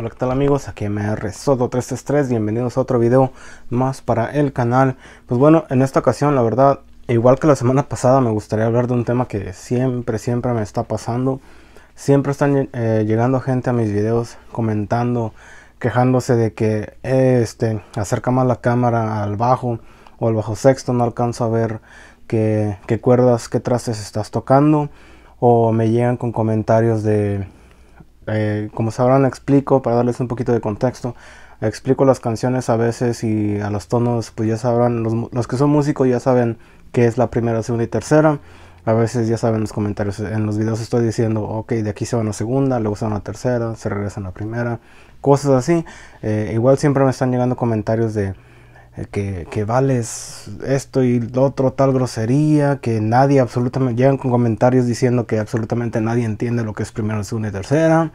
Hola qué tal amigos, aquí soto 333 bienvenidos a otro video más para el canal Pues bueno, en esta ocasión la verdad, igual que la semana pasada me gustaría hablar de un tema que siempre, siempre me está pasando Siempre están eh, llegando gente a mis videos comentando, quejándose de que este, acerca más la cámara al bajo o al bajo sexto, no alcanzo a ver qué, qué cuerdas, qué trastes estás tocando o me llegan con comentarios de eh, como sabrán explico, para darles un poquito de contexto, explico las canciones a veces y a los tonos, pues ya sabrán, los, que son músicos ya saben qué es la primera, segunda y tercera. A veces ya saben los comentarios, en los videos estoy diciendo, ok, de aquí se va a la segunda, luego se va a la tercera, se regresa a la primera, cosas así. Eh, igual siempre me están llegando comentarios de eh, que, vales esto y lo otro, tal grosería, que nadie absolutamente, llegan con comentarios diciendo que absolutamente nadie entiende lo que es primera, segunda y tercera,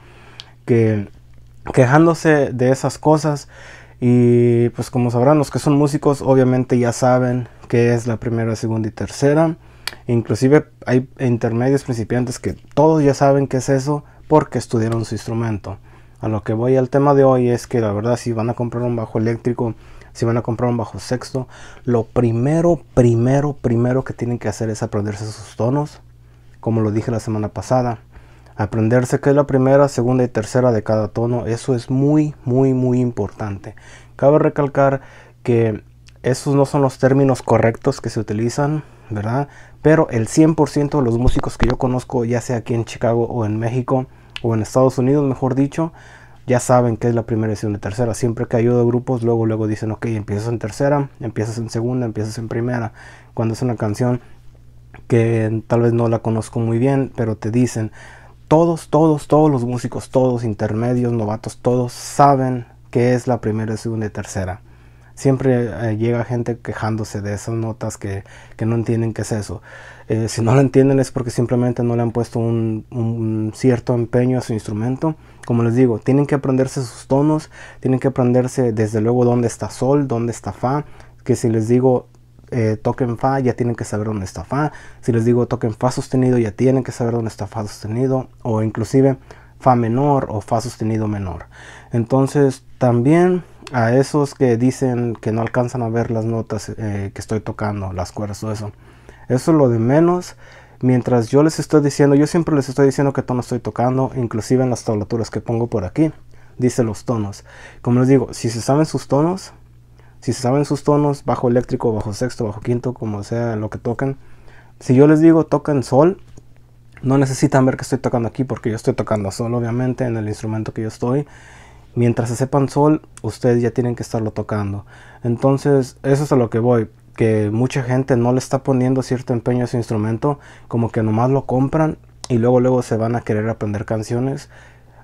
que quejándose de esas cosas y pues como sabrán los que son músicos obviamente ya saben qué es la primera, segunda y tercera, inclusive hay intermedios principiantes que todos ya saben qué es eso porque estudiaron su instrumento. A lo que voy al tema de hoy es que la verdad si van a comprar un bajo eléctrico, si van a comprar un bajo sexto, lo primero, primero, primero que tienen que hacer es aprenderse sus tonos, como lo dije la semana pasada. Aprenderse qué es la primera, segunda y tercera de cada tono, eso es muy, muy, muy importante. Cabe recalcar que esos no son los términos correctos que se utilizan, ¿verdad? Pero el 100% de los músicos que yo conozco, ya sea aquí en Chicago o en México o en Estados Unidos, mejor dicho, ya saben que es la primera segunda y tercera. Siempre que ayudo a grupos, luego, luego dicen, ok, empiezas en tercera, empiezas en segunda, empiezas en primera. Cuando es una canción que tal vez no la conozco muy bien, pero te dicen, todos, todos, todos los músicos, todos, intermedios, novatos, todos saben que es la primera, segunda y tercera. Siempre eh, llega gente quejándose de esas notas que, que no entienden qué es eso. Eh, si no lo entienden es porque simplemente no le han puesto un, cierto empeño a su instrumento. Como les digo, tienen que aprenderse sus tonos, tienen que aprenderse desde luego dónde está sol, dónde está fa, que si les digo eh, toquen fa, ya tienen que saber dónde está fa. Si les digo toquen fa sostenido, ya tienen que saber dónde está fa sostenido. O inclusive fa menor o fa sostenido menor. Entonces también a esos que dicen que no alcanzan a ver las notas eh, que estoy tocando, las cuerdas o eso, eso es lo de menos. Mientras yo les estoy diciendo, yo siempre les estoy diciendo qué tono estoy tocando, inclusive en las tablaturas que pongo por aquí, dice los tonos. Como les digo, si se saben sus tonos, si se saben sus tonos, bajo eléctrico, bajo sexto, bajo quinto, como sea lo que tocan. Si yo les digo tocan sol, no necesitan ver que estoy tocando aquí porque yo estoy tocando sol, obviamente, en el instrumento que yo estoy. Mientras se sepan sol, ustedes ya tienen que estarlo tocando. Entonces, eso es a lo que voy. Que mucha gente no le está poniendo cierto empeño a su instrumento, como que nomás lo compran y luego luego se van a querer aprender canciones.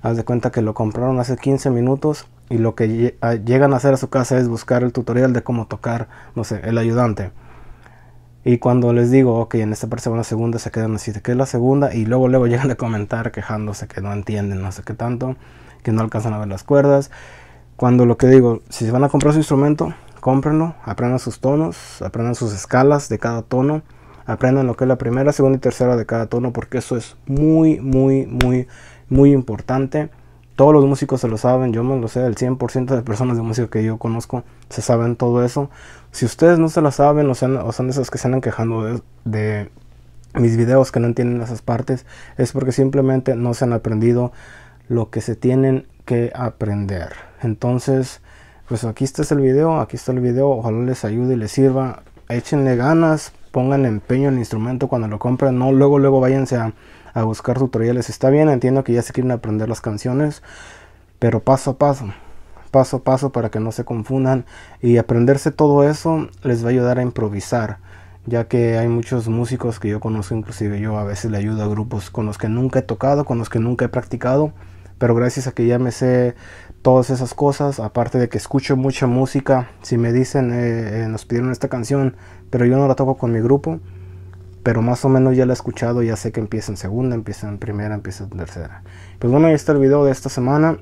Haz de cuenta que lo compraron hace 15 minutos y lo que llegan a hacer a su casa es buscar el tutorial de cómo tocar, no sé, el ayudante. Y cuando les digo, ok, en esta parte se va la segunda, se quedan así, que es la segunda, y luego luego llegan a comentar quejándose que no entienden, no sé qué tanto, que no alcanzan a ver las cuerdas. Cuando lo que digo, si se van a comprar su instrumento, cómprenlo, aprendan sus tonos, aprendan sus escalas de cada tono, aprendan lo que es la primera, segunda y tercera de cada tono, porque eso es muy, muy, muy, muy importante. Todos los músicos se lo saben, yo me lo sé, el 100% de personas de música que yo conozco se saben todo eso. Si ustedes no se lo saben o, sean, son de esas que se andan quejando de, mis videos que no entienden esas partes, es porque simplemente no se han aprendido lo que se tienen que aprender. Entonces, pues aquí está el video, aquí está el video, ojalá les ayude y les sirva. Échenle ganas, pongan empeño en el instrumento cuando lo compren, no luego luego váyanse a a buscar tutoriales. Está bien, entiendo que ya se quieren aprender las canciones, pero paso a paso, paso a paso para que no se confundan y aprenderse todo eso les va a ayudar a improvisar, ya que hay muchos músicos que yo conozco, inclusive yo a veces le ayudo a grupos con los que nunca he tocado, con los que nunca he practicado, pero gracias a que ya me sé todas esas cosas, aparte de que escucho mucha música, si me dicen eh, eh, nos pidieron esta canción, pero yo no la toco con mi grupo, pero más o menos ya la he escuchado, ya sé que empieza en segunda, empieza en primera, empieza en tercera. Pues bueno, ahí está el video de esta semana.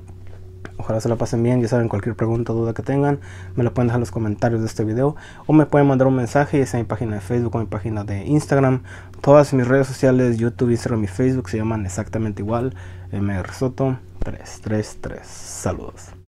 Ojalá se la pasen bien, ya saben, cualquier pregunta o duda que tengan, me la pueden dejar en los comentarios de este video o me pueden mandar un mensaje, ya sea en mi página de Facebook o en mi página de Instagram. Todas mis redes sociales, YouTube, Instagram y Facebook se llaman exactamente igual, mrsoto Soto 333. Saludos.